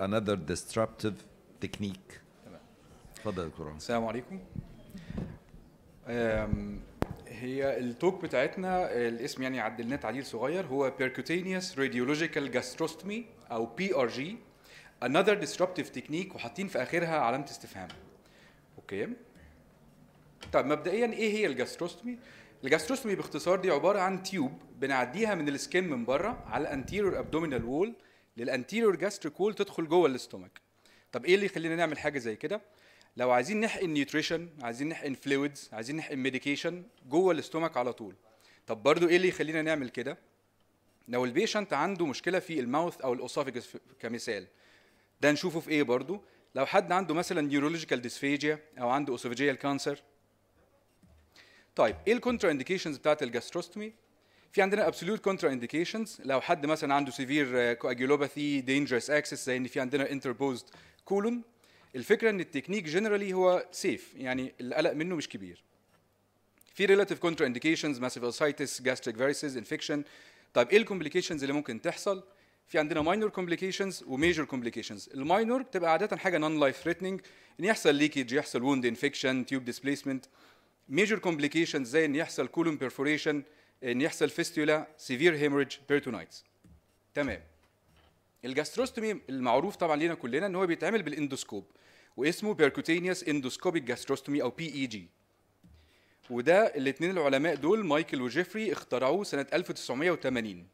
another disruptive technique اتفضل يا دكتور السلام عليكم هي التوك بتاعتنا الاسم يعني عدلناه تعديل صغير هو percutaneous radiological gastrostomy او بي ار جي another disruptive technique وحاطين في اخرها علامه استفهام اوكي طب مبدئيا ايه هي الجاستروستومي الجاستروستومي باختصار دي عباره عن تيوب بنعديها من السكين من بره على الانتيريور ابدومينال وول للانتيريور جاستريك وول تدخل جوه الاستومك طب ايه اللي يخلينا نعمل حاجه زي كده لو عايزين نحقن نيوتريشن عايزين نحقن فلويدز عايزين نحقن ميديكيشن جوه الاستومك على طول طب برضو ايه اللي يخلينا نعمل كده لو البيشنت عنده مشكله في الماوث او الاوسافيجس كمثال ده نشوفه في ايه برضو لو حد عنده مثلا نيورولوجيكال ديسفيجيا او عنده اوسوفيجيال كانسر طيب ايه الكونترا انديكيشنز بتاعت الجاستروستومي في عندنا ابسولوت كونترا لو حد مثلا عنده سيفير كواجيولوباثي دينجرس اكسس زي ان في عندنا interposed كولون الفكره ان التكنيك جنرالي هو سيف يعني القلق منه مش كبير في ريلاتيف كونترا massive ascites gastric جاستريك infection انفكشن طيب ايه الكومبليكيشنز اللي ممكن تحصل في عندنا ماينور كومبليكيشنز major كومبليكيشنز الماينور بتبقى عاده حاجه نون لايف threatening ان يحصل ليكج يحصل ووند انفكشن تيوب displacement major كومبليكيشنز زي ان يحصل colon perforation ان يحصل فيستولا سيفير هيموريج بيرتونايتس تمام الجاستروستومي المعروف طبعا لينا كلنا ان هو بيتعمل بالاندوسكوب واسمه بيركوتينيوس اندوسكوبيك جاستروستومي او بي اي جي وده الاثنين العلماء دول مايكل وجيفري اخترعوه سنه 1980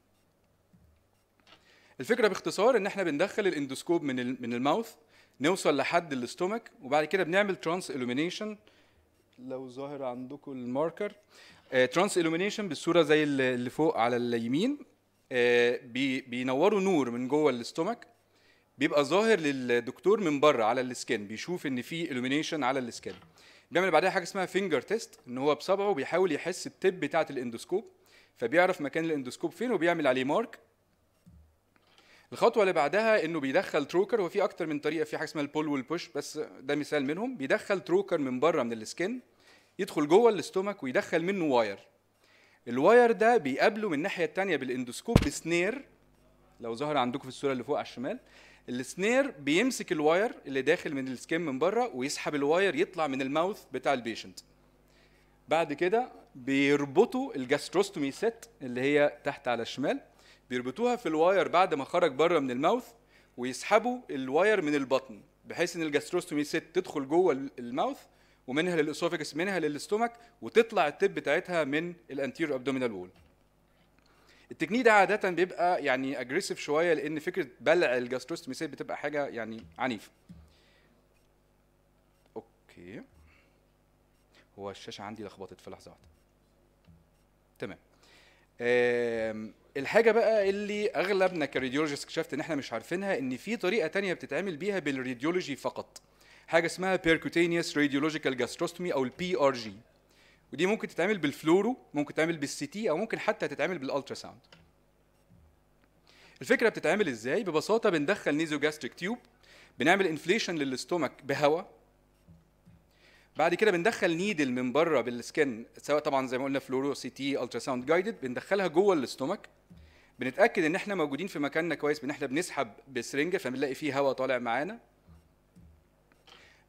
الفكره باختصار ان احنا بندخل الاندوسكوب من من الماوث نوصل لحد الاستومك وبعد كده بنعمل ترانس الومينيشن لو ظاهر عندكم الماركر ترانس آه، الومينيشن بالصوره زي اللي فوق على اليمين آه، بينوروا نور من جوه الاستومك بيبقى ظاهر للدكتور من بره على السكن بيشوف ان في الومينيشن على السكن بيعمل بعدها حاجه اسمها فينجر تيست ان هو بصبعه بيحاول يحس التب بتاعه الاندوسكوب فبيعرف مكان الاندوسكوب فين وبيعمل عليه مارك الخطوه اللي بعدها انه بيدخل تروكر وفي اكتر من طريقه في حاجه اسمها البول والبوش بس ده مثال منهم بيدخل تروكر من بره من السكن يدخل جوه الاستومك ويدخل منه واير الواير ده بيقابله من الناحيه الثانيه بالاندوسكوب بسنير لو ظهر عندكم في الصوره اللي فوق على الشمال السنير بيمسك الواير اللي داخل من السكين من بره ويسحب الواير يطلع من الماوث بتاع البيشنت بعد كده بيربطوا الجاستروستومي ست اللي هي تحت على الشمال بيربطوها في الواير بعد ما خرج بره من الماوث ويسحبوا الواير من البطن بحيث ان الجاستروستومي ست تدخل جوه الماوث ومنها للاسوفجس منها للاستومك وتطلع التب بتاعتها من الانتيريور ابدومينال وول التجنيد ده عاده بيبقى يعني اجريسيف شويه لان فكره بلع سيت بتبقى حاجه يعني عنيفه اوكي هو الشاشه عندي لخبطت في لحظه واحده تمام الحاجه بقى اللي اغلبنا كراديولوجيست اكتشفت ان احنا مش عارفينها ان في طريقه تانية بتتعمل بيها بالراديولوجي فقط حاجه اسمها بيركوتينيوس راديولوجيكال جاستروستومي او البي ار جي ودي ممكن تتعمل بالفلورو ممكن تتعمل بالسي تي او ممكن حتى تتعمل بالالترا ساوند الفكره بتتعمل ازاي ببساطه بندخل نيزو جاستريك تيوب بنعمل انفليشن للاستومك بهواء بعد كده بندخل نيدل من بره بالسكن سواء طبعا زي ما قلنا فلورو سي تي الترا ساوند جايدد بندخلها جوه الاستومك بنتاكد ان احنا موجودين في مكاننا كويس ان احنا بنسحب بسرنجه فبنلاقي فيه هواء طالع معانا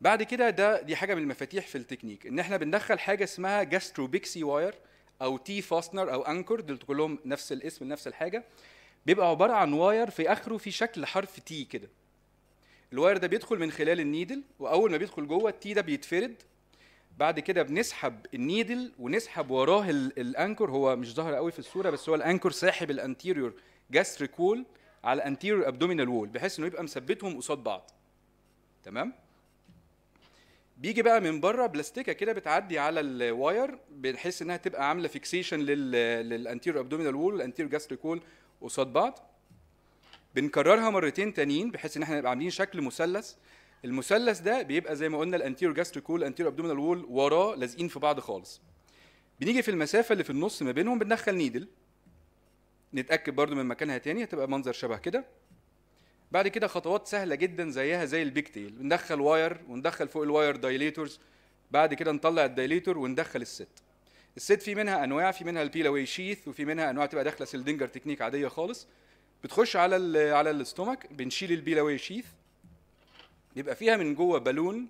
بعد كده ده دي حاجه من المفاتيح في التكنيك ان احنا بندخل حاجه اسمها جاستروبيكسي واير او تي فاستنر او انكر دول كلهم نفس الاسم نفس الحاجه بيبقى عباره عن واير في اخره في شكل حرف تي كده الواير ده بيدخل من خلال النيدل واول ما بيدخل جوه التي ده بيتفرد بعد كده بنسحب النيدل ونسحب وراه الانكر هو مش ظاهر قوي في الصوره بس هو الانكر ساحب الانتيريور جاستريك وول على الانتيريور ابدومينال وول بحيث انه يبقى مثبتهم قصاد بعض تمام بيجي بقى من بره بلاستيكه كده بتعدي على الواير بحيث انها تبقى عامله فيكسيشن للانتير ابدومينال وول والانتير جاستريك وول قصاد بعض بنكررها مرتين تانيين بحيث ان احنا نبقى عاملين شكل مثلث المثلث ده بيبقى زي ما قلنا الانتير جاستريك وول الانتير ابدومينال وول وراه لازقين في بعض خالص بنيجي في المسافه اللي في النص ما بينهم بندخل نيدل نتاكد برده من مكانها تاني هتبقى منظر شبه كده بعد كده خطوات سهله جدا زيها زي البيك تيل ندخل واير وندخل فوق الواير دايليتورز بعد كده نطلع الدايليتور وندخل الست الست في منها انواع في منها البيلاوي شيث وفي منها انواع تبقى داخله سلدنجر تكنيك عاديه خالص بتخش على الـ على الاستومك بنشيل البيلاوي شيث بيبقى فيها من جوه بالون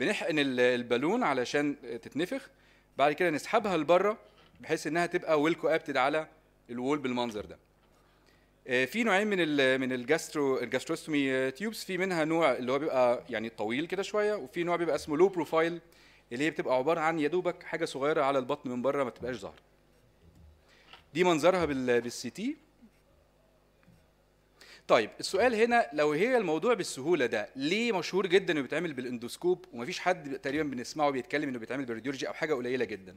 بنحقن البالون علشان تتنفخ بعد كده نسحبها لبره بحيث انها تبقى ويل كوابتد على الوول بالمنظر ده آه، في نوعين من الـ من الجاسترو الجاستروستومي تيوبس في منها نوع اللي هو بيبقى يعني طويل كده شويه وفي نوع بيبقى اسمه لو بروفايل اللي هي بتبقى عباره عن يا دوبك حاجه صغيره على البطن من بره ما تبقاش ظاهره دي منظرها بالسي تي طيب السؤال هنا لو هي الموضوع بالسهوله ده ليه مشهور جدا انه بيتعمل بالاندوسكوب ومفيش حد تقريبا بنسمعه بيتكلم انه بيتعمل بالراديولوجي او حاجه قليله جدا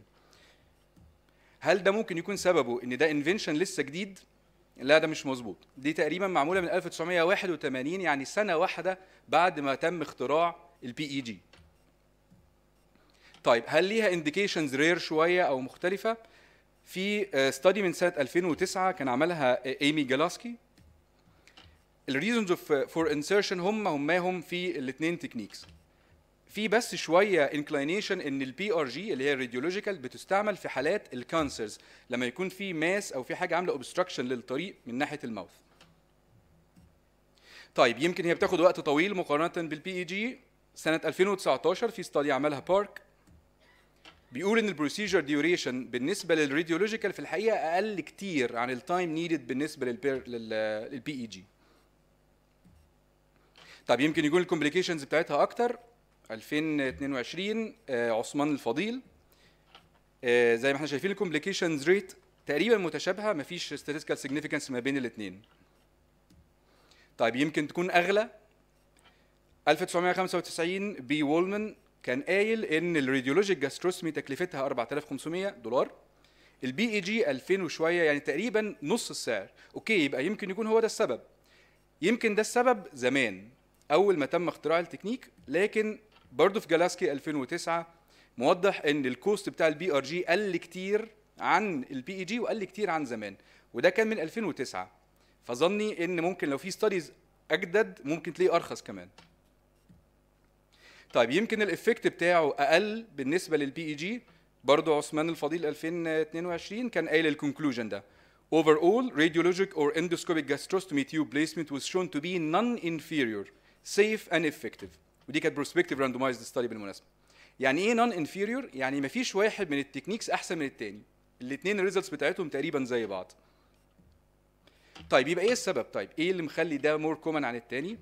هل ده ممكن يكون سببه ان ده انفنشن لسه جديد لا ده مش مظبوط دي تقريبا معموله من 1981 يعني سنه واحده بعد ما تم اختراع البي اي جي e طيب هل ليها انديكيشنز رير شويه او مختلفه في ستادي آه، من سنه 2009 كان عملها ايمي جلاسكي الريزونز فور انسيرشن هم هم هم في الاثنين تكنيكس في بس شويه انكلينيشن ان البي ار جي اللي هي الراديولوجيكال بتستعمل في حالات الكانسرز لما يكون في ماس او في حاجه عامله اوبستراكشن للطريق من ناحيه الماوث طيب يمكن هي بتاخد وقت طويل مقارنه بالبي اي جي e سنه 2019 في ستادي عملها بارك بيقول ان البروسيجر ديوريشن بالنسبه للراديولوجيكال في الحقيقه اقل كتير عن التايم نيدد بالنسبه للبي اي جي طب يمكن يكون الكومبليكيشنز بتاعتها اكتر 2022 آه، عثمان الفضيل آه، زي ما احنا شايفين الكومبليكيشنز ريت تقريبا متشابهه مفيش ستاتيكال significance ما بين الاثنين طيب يمكن تكون اغلى 1995 بي وولمان كان قايل ان الراديولوجيك جاستروسمي تكلفتها 4500 دولار البي اي جي 2000 وشويه يعني تقريبا نص السعر اوكي يبقى يمكن يكون هو ده السبب يمكن ده السبب زمان اول ما تم اختراع التكنيك لكن برضه في جلاسكي 2009 موضح ان الكوست بتاع البي ار جي قل كتير عن البي اي جي e وقل كتير عن زمان وده كان من 2009 فظني ان ممكن لو في ستاديز اجدد ممكن تلاقيه ارخص كمان طيب يمكن الافكت بتاعه اقل بالنسبه للبي اي جي e برضه عثمان الفضيل 2022 كان قايل الكونكلوجن ده Overall, radiologic or endoscopic gastrostomy tube placement was shown to be non-inferior, safe and effective. ودي كانت بروسبكتيف راندومايزد ستادي بالمناسبه يعني ايه نون انفيريور يعني مفيش واحد من التكنيكس احسن من التاني الاثنين الريزلتس بتاعتهم تقريبا زي بعض طيب يبقى ايه السبب طيب ايه اللي مخلي ده مور كومن عن التاني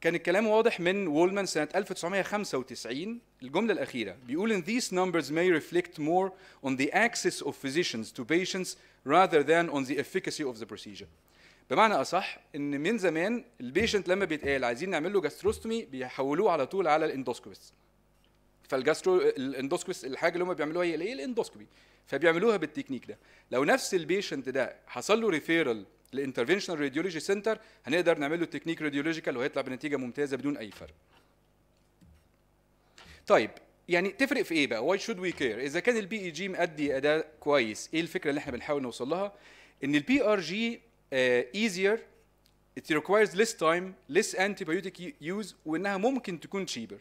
كان الكلام واضح من وولمان سنة 1995 الجملة الأخيرة بيقول ان these numbers may reflect more on the access of physicians to patients rather than on the efficacy of the procedure بمعنى اصح ان من زمان البيشنت لما بيتقال عايزين نعمل له جاستروستومي بيحولوه على طول على الاندوسكوبس فالجاسترو الاندوسكوبس الحاجه اللي هم بيعملوها هي الايه الاندوسكوبي فبيعملوها بالتكنيك ده لو نفس البيشنت ده حصل له ريفيرال لانترفنشنال راديولوجي سنتر هنقدر نعمل له التكنيك راديولوجيكال وهيطلع بنتيجه ممتازه بدون اي فرق طيب يعني تفرق في ايه بقى واي شود وي كير اذا كان البي اي جي e مادي اداء كويس ايه الفكره اللي احنا بنحاول نوصل لها ان البي ار جي Uh, easier it requires less time less antibiotic use وانها ممكن تكون cheaper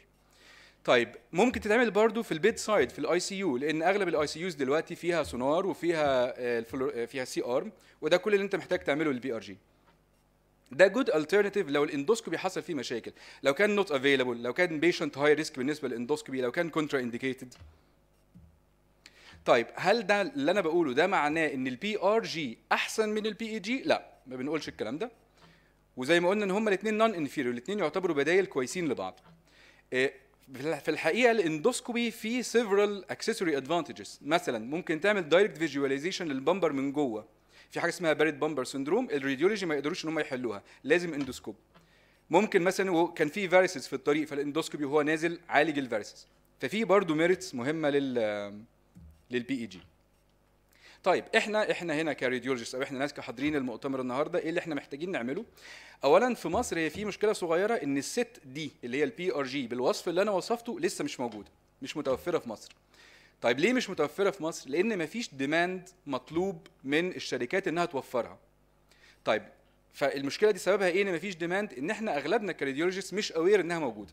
طيب ممكن تتعمل برضو في البيد سايد في الاي سي يو لان اغلب الاي سي يوز دلوقتي فيها سونار وفيها uh, uh, فيها سي ارم وده كل اللي انت محتاج تعمله للبي ار جي ده جود الترناتيف لو الاندوسكوبي حصل فيه مشاكل لو كان نوت افيلبل لو كان بيشنت هاي ريسك بالنسبه للاندوسكوبي لو كان كونترا انديكيتد طيب هل ده اللي انا بقوله ده معناه ان البي ار جي احسن من البي اي جي e لا ما بنقولش الكلام ده وزي ما قلنا ان هما الاثنين نون انفيريو الاثنين يعتبروا بدايل كويسين لبعض آه، في الحقيقه الاندوسكوبي فيه سيفرال اكسسوري ادفانتجز مثلا ممكن تعمل دايركت فيجواليزيشن للبمبر من جوه في حاجه اسمها باريت بامبر سندروم الراديولوجي ما يقدروش ان هم يحلوها لازم اندوسكوب ممكن مثلا كان في فارسز في الطريق فالاندوسكوبي وهو نازل عالج الفارسز ففي برضه ميريتس مهمه لل للبي اي جي طيب احنا احنا هنا كراديولوجيست او احنا ناس كحاضرين المؤتمر النهارده ايه اللي احنا محتاجين نعمله اولا في مصر هي في مشكله صغيره ان الست دي اللي هي البي ار جي بالوصف اللي انا وصفته لسه مش موجوده مش متوفره في مصر طيب ليه مش متوفره في مصر لان مفيش ديماند مطلوب من الشركات انها توفرها طيب فالمشكله دي سببها ايه ان مفيش ديماند ان احنا اغلبنا كراديولوجيست مش اوير انها موجوده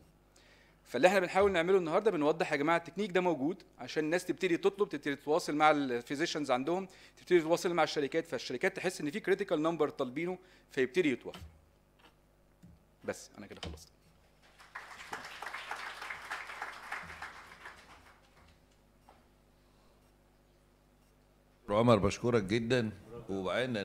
فاللي احنا بنحاول نعمله النهارده بنوضح يا جماعه التكنيك ده موجود عشان الناس تبتدي تطلب تبتدي تتواصل مع الفيزيشنز عندهم تبتدي تتواصل مع الشركات فالشركات تحس ان في كريتيكال نمبر طالبينه فيبتدي يتوفر بس انا كده خلصت عمر بشكرك جدا وبعدين